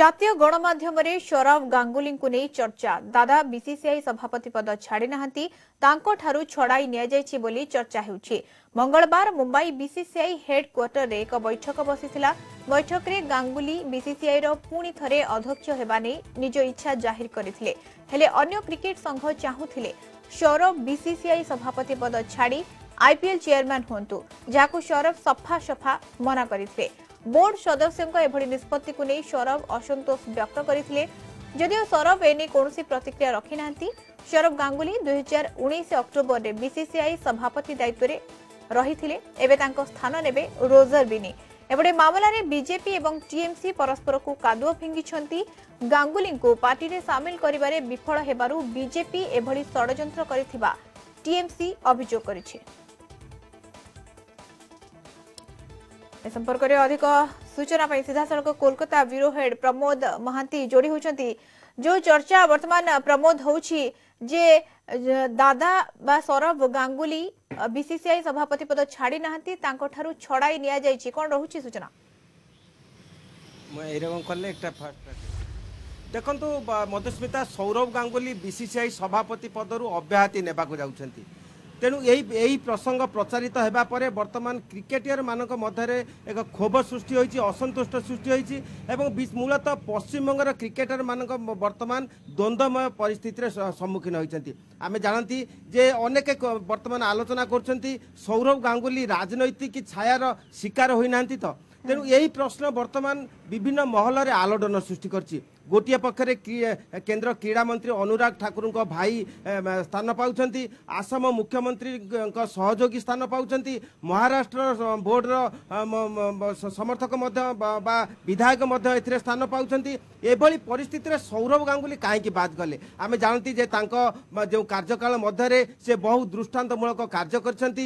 জাতীয় ଗଣମାଧ୍ୟମରେ ସୌରଭ ଗାଙ୍ଗୁଲିଙ୍କୁ ନେଇ ଚର୍ଚ୍ଚା ଦାଦା ବିସିସିଆଇ ସଭାପତି ପଦ ଛାଡ଼ି ନାହାନ୍ତି ତାଙ୍କଠାରୁ ଛଡ଼ାଇ ନିଆଯାଇଛି ବୋଲି ଚର୍ଚ୍ଚା ହେଉଛି ମଙ୍ଗଳବାର ମୁମ୍ବାଇ ବିସିସିଆଇ ହେଡ୍ କ୍ୱାର୍ଟରରେ ଏକ ବୈଠକ ବସିଥିଲା ବୈଠକରେ ଗାଙ୍ଗୁଲି ବିସିସିଆଇର ପୁଣି ଥରେ ଅଧ୍ୟକ୍ଷ ହେବା ନେଇ ନିଜ ଇଚ୍ଛା ଜାହିର କରିଥିଲେ ହେଲେ ଅନ୍ୟ କ୍ରିକେଟ୍ ସଂଘ ଚାହୁଁଥିଲେ ସୌରଭ ବିସିସିଆଇ ସଭାପତି ପଦ ଛାଡ଼ି ଆଇପିଏଲ୍ ଚେୟାରମ୍ୟାନ୍ ହୁଅନ୍ତୁ ଯାହାକୁ ସୌରଭ ସଫା ସଫା ମନା କରିଥିଲେ ବୋର୍ଡ ସଦସ୍ୟଙ୍କ ଏଭଳି ନିଷ୍ପତ୍ତିକୁ ନେଇ ସୌରଭ ଅସନ୍ତୋଷ ବ୍ୟକ୍ତ କରିଥିଲେ ଯଦିଓ ସୌରଭ ଏନେଇ କୌଣସି ପ୍ରତିକ୍ରିୟା ରଖିନାହାନ୍ତି ସୌରଭ ଗାଙ୍ଗୁଲି ଦୁଇହଜାର ଉଣେଇଶ ଅକ୍ଟୋବରରେ ବିସିସିଆଇ ସଭାପତି ଦାୟିତ୍ୱରେ ରହିଥିଲେ ଏବେ ତାଙ୍କ ସ୍ଥାନ ନେବେ ରୋଜର ବିନି ଏପଟେ ମାମଲାରେ ବିଜେପି ଏବଂ ଟିଏମ୍ସି ପରସ୍ପରକୁ କାଦୁଅ ଫିଙ୍ଗିଛନ୍ତି ଗାଙ୍ଗୁଲିଙ୍କୁ ପାର୍ଟିରେ ସାମିଲ କରିବାରେ ବିଫଳ ହେବାରୁ ବିଜେପି ଏଭଳି ଷଡ଼ଯନ୍ତ୍ର କରିଥିବା ଟିଏମ୍ସି ଅଭିଯୋଗ କରିଛି ଏ ସମ୍ପର୍କରେ ଅଧିକ ସୂଚନା ପାଇଁ ସିଧାସଳଖ କୋଲକାତା ବ୍ୟୁରୋ ହେଡ୍ ପ୍ରମୋଦ ମହାନ୍ତି ଯୋଡ଼ି ହୋଇଛନ୍ତି ଯେଉଁ ଚର୍ଚ୍ଚା ବର୍ତ୍ତମାନ ପ୍ରମୋଦ ହେଉଛି ଯେ ଦାଦା ବା ସୌରଭ ଗାଙ୍ଗୁଲି ବିସିସିଆଇ ସଭାପତି ପଦ ଛାଡ଼ି ନାହାନ୍ତି ତାଙ୍କଠାରୁ ଛଡ଼ାଇ ନିଆଯାଇଛି କ'ଣ ରହୁଛି ସୂଚନା ଦେଖନ୍ତୁ ମଧୁସ୍ମିତା ସୌରଭ ଗାଙ୍ଗୁଲି ବିସିସିଆଇ ସଭାପତି ପଦରୁ ଅବ୍ୟାହତି ନେବାକୁ ଯାଉଛନ୍ତି তেমন এই এই প্রসঙ্গ প্রচারিত হওয়া পরে বর্তমান ক্রিকেটিয়র মানুষ মধ্যে এক ক্ষোভ সৃষ্টি হয়েছে অসন্তুষ্ট সৃষ্টি হয়েছে এবং মূলত পশ্চিমবঙ্গের ক্রিকেটর মানুষ বর্তমান দ্বন্দ্বময় পরিস্থিতির সম্মুখীন হয়েছেন আমি জাঁতি যে অনেক বর্তমান আলোচনা করছেন সৌরভ গাঙ্গুলি রাজনৈতিক ছায়ার শিকার হয়ে না তো তেমন এই প্রশ্ন বর্তমান বিভিন্ন মহলরে আলোড়ন সৃষ্টি করছে ଗୋଟିଏ ପକ୍ଷରେ କେନ୍ଦ୍ର କ୍ରୀଡ଼ା ମନ୍ତ୍ରୀ ଅନୁରାଗ ଠାକୁରଙ୍କ ଭାଇ ସ୍ଥାନ ପାଉଛନ୍ତି ଆସାମ ମୁଖ୍ୟମନ୍ତ୍ରୀଙ୍କ ସହଯୋଗୀ ସ୍ଥାନ ପାଉଛନ୍ତି ମହାରାଷ୍ଟ୍ର ବୋର୍ଡର ସମର୍ଥକ ମଧ୍ୟ ବା ବିଧାୟକ ମଧ୍ୟ ଏଥିରେ ସ୍ଥାନ ପାଉଛନ୍ତି ଏଭଳି ପରିସ୍ଥିତିରେ ସୌରଭ ଗାଙ୍ଗୁଲି କାହିଁକି ବାଦ୍ ଗଲେ ଆମେ ଜାଣନ୍ତି ଯେ ତାଙ୍କ ଯେଉଁ କାର୍ଯ୍ୟକାଳ ମଧ୍ୟରେ ସେ ବହୁ ଦୃଷ୍ଟାନ୍ତମୂଳକ କାର୍ଯ୍ୟ କରିଛନ୍ତି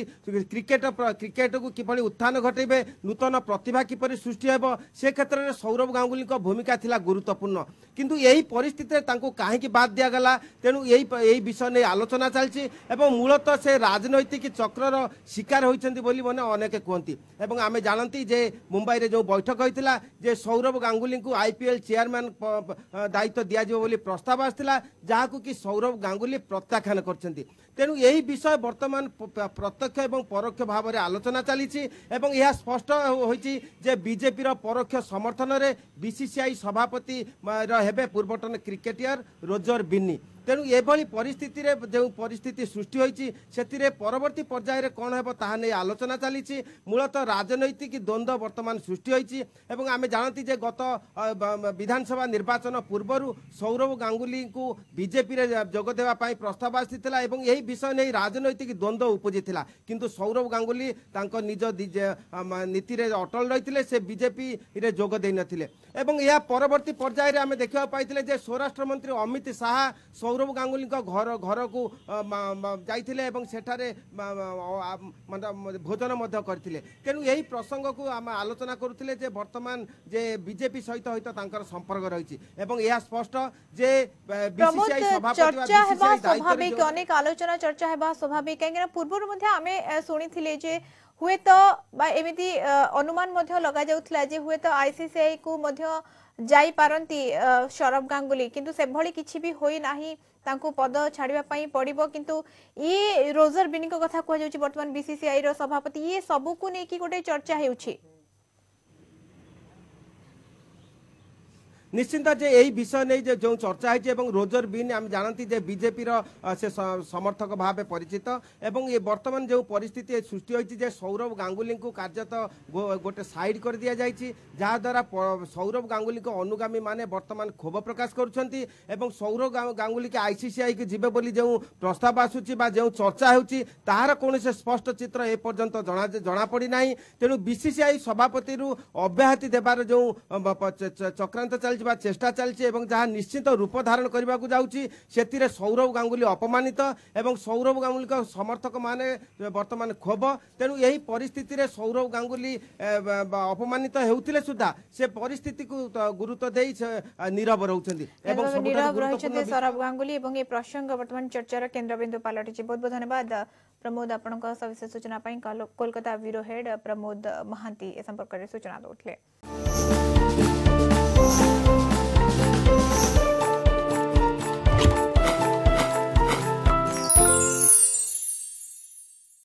କ୍ରିକେଟ କ୍ରିକେଟକୁ କିଭଳି ଉତ୍ଥାନ ଘଟେଇବେ ନୂତନ ପ୍ରତିଭା କିପରି ସୃଷ୍ଟି ହେବ ସେ କ୍ଷେତ୍ରରେ ସୌରଭ ଗାଙ୍ଗୁଲିଙ୍କ ଭୂମିକା ଥିଲା ଗୁରୁତ୍ୱପୂର୍ଣ୍ଣ কিন্তু এই পরিস্থিতিতে তাঁকু কাহিকি বাদ দিয়া দিয়াগলা তেমন এই এই বিষয় নিয়ে আলোচনা চলছে এবং মূলত সে রাজনৈতিক চক্রর শিকার হয়েছেন বলে মনে অনেক কুহতি এবং আমি জাঁতি যে মুম্বাই যে বৈঠক হয়েছিল যে সৌরভ গাঙ্গুলি আইপিএল চেয়ারম্যান দায়িত্ব দিয়া যাব বলে প্রস্তাব আসছিল যা কি সৌরভ গাঙ্গুলি প্রত্যাখ্যান করছেন তেমন এই বিষয় বর্তমান প্রত্যক্ষ এবং পরোক্ষ ভাবে আলোচনা চালিছি এবং এ স্পষ্ট হয়েছে যে বিজেপির পরোক্ষ সমর্থনের বিসিসিআই সভাপতি ର ହେବେ ପୂର୍ବଟନ କ୍ରିକେଟିୟର ରୋଜର ବିନି ତେଣୁ ଏଭଳି ପରିସ୍ଥିତିରେ ଯେଉଁ ପରିସ୍ଥିତି ସୃଷ୍ଟି ହୋଇଛି ସେଥିରେ ପରବର୍ତ୍ତୀ ପର୍ଯ୍ୟାୟରେ କ'ଣ ହେବ ତାହା ନେଇ ଆଲୋଚନା ଚାଲିଛି ମୂଳତଃ ରାଜନୈତିକ ଦ୍ୱନ୍ଦ୍ୱ ବର୍ତ୍ତମାନ ସୃଷ୍ଟି ହୋଇଛି ଏବଂ ଆମେ ଜାଣନ୍ତି ଯେ ଗତ ବିଧାନସଭା ନିର୍ବାଚନ ପୂର୍ବରୁ ସୌରଭ ଗାଙ୍ଗୁଲିଙ୍କୁ ବିଜେପିରେ ଯୋଗ ଦେବା ପାଇଁ ପ୍ରସ୍ତାବ ଆସିଥିଲା ଏବଂ ଏହି ବିଷୟ ନେଇ ରାଜନୈତିକ ଦ୍ୱନ୍ଦ୍ୱ ଉପୁଜିଥିଲା କିନ୍ତୁ ସୌରଭ ଗାଙ୍ଗୁଲି ତାଙ୍କ ନିଜ ନୀତିରେ ଅଟଳ ରହିଥିଲେ ସେ ବିଜେପିରେ ଯୋଗ ଦେଇନଥିଲେ ଏବଂ ଏହା ପରବର୍ତ୍ତୀ ପର୍ଯ୍ୟାୟରେ ଆମେ ଦେଖିବାକୁ ପାଇଥିଲେ ଯେ ସ୍ୱରାଷ୍ଟ୍ର ମନ୍ତ୍ରୀ ଅମିତ ଶାହା ସୌର ସୌରଭ ଗାଙ୍ଗୁଲିଙ୍କ ଘର ଘରକୁ ଯାଇଥିଲେ ଏବଂ ସେଠାରେ ଭୋଜନ ମଧ୍ୟ କରିଥିଲେ ତେଣୁ ଏହି ପ୍ରସଙ୍ଗକୁ ଆମେ ଆଲୋଚନା କରୁଥିଲେ ଯେ ବର୍ତ୍ତମାନ ଯେ ବିଜେପି ସହିତ ହয়ତ ତାଙ୍କର ସମ୍ପର୍କ ରହିଛି ଏବଂ ଏହା ସ୍ପଷ୍ଟ ଯେ ବିସିସିଆଇ ସଭାପତି অনেক আলোচনা চর্চা হওয়া স্বাভাবিক কিনা পূর্বর মধ্যে আমি শুনেছিলে যে ହୁଏତ ବା ଏମିତି ଅନୁମାନ ମଧ୍ୟ ଲଗାଯାଉଥିଲା ଯେ ହୁଏତ ଆଇସିସିଆଇକୁ ମଧ୍ୟ ଯାଇପାରନ୍ତି ସୌରଭ ଗାଙ୍ଗୁଲି କିନ୍ତୁ ସେଭଳି କିଛି ବି ହୋଇନାହିଁ ତାଙ୍କୁ ପଦ ଛାଡ଼ିବା ପାଇଁ ପଡ଼ିବ କିନ୍ତୁ ଇଏ ରୋଜର ବିନିଙ୍କ କଥା କୁହାଯାଉଛି ବର୍ତ୍ତମାନ ବିସିସିଆଇର ସଭାପତି ଇଏ ସବୁକୁ ନେଇକି ଗୋଟେ ଚର୍ଚ୍ଚା ହେଉଛି নিশ্চিন্ত যে এই বিষয় নিয়ে যে যে চর্চা হয়েছে এবং রোজর বিন আমি জানতে যে বিজেপি সে সমর্থক ভাবে পরিচিত এবং এ বর্তমান যে পরিস্থিতি সৃষ্টি হয়েছে যে সৌরভ গাঙ্গুলি কার্যত গোটে সাইড করে দিয়া যাই যাদ্বারা সৌরভ গাঙ্গুলি অনুগামী মানে বর্তমান ক্ষোভ প্রকাশ করছেন এবং সৌরভ গাঙ্গুলি আইসিসিআই কি যাবে বলে যে প্রস্তাব আসুচি বা যে চর্চা হচ্ছে তাহার কৌশি স্পষ্ট চিত্র এপর্যন্ত জনাপড়ি না তেমন বিসিসিআই সভাপতি অব্যাহতি দেবার যে চক্রান্ত চাল ଚାଲିଛି ବା ଚେଷ୍ଟା ଚାଲିଛି ଏବଂ ଯାହା ନିଶ୍ଚିତ ରୂପ ଧାରଣ କରିବାକୁ ଯାଉଛି ସେଥିରେ ସୌରଭ ଗାଙ୍ଗୁଲି ଅପମାନିତ ଏବଂ ସୌରଭ ଗାଙ୍ଗୁଲିଙ୍କ ସମର୍ଥକମାନେ ବର୍ତ୍ତମାନ କ୍ଷୋଭ ତେଣୁ ଏହି ପରିସ୍ଥିତିରେ ସୌରଭ ଗାଙ୍ଗୁଲି ଅପମାନିତ ହେଉଥିଲେ ସୁଦ୍ଧା ସେ ପରିସ୍ଥିତିକୁ ଗୁରୁତ୍ୱ ଦେଇ ନିରବ ରହୁଛନ୍ତି ଏବଂ ନିରବ ରହିଛନ୍ତି ସୌରଭ ଗାଙ୍ଗୁଲି ଏବଂ ଏ ପ୍ରସଙ୍ଗ ବର୍ତ୍ତମାନ ଚର୍ଚ୍ଚାର କେନ୍ଦ୍ରବିନ୍ଦୁ ପାଲଟିଛି ବହୁତ ବହୁତ ଧନ୍ୟବାଦ ପ୍ରମୋଦ ଆପଣଙ୍କ ସବିଶେଷ ସୂଚନା ପାଇଁ କୋଲକାତା ବ୍ୟୁରୋ ହେଡ୍ ପ୍ରମୋଦ ମହାନ୍ତି ଏ ସମ୍ପର୍କରେ ସୂଚନା ଦେଉଥିଲେ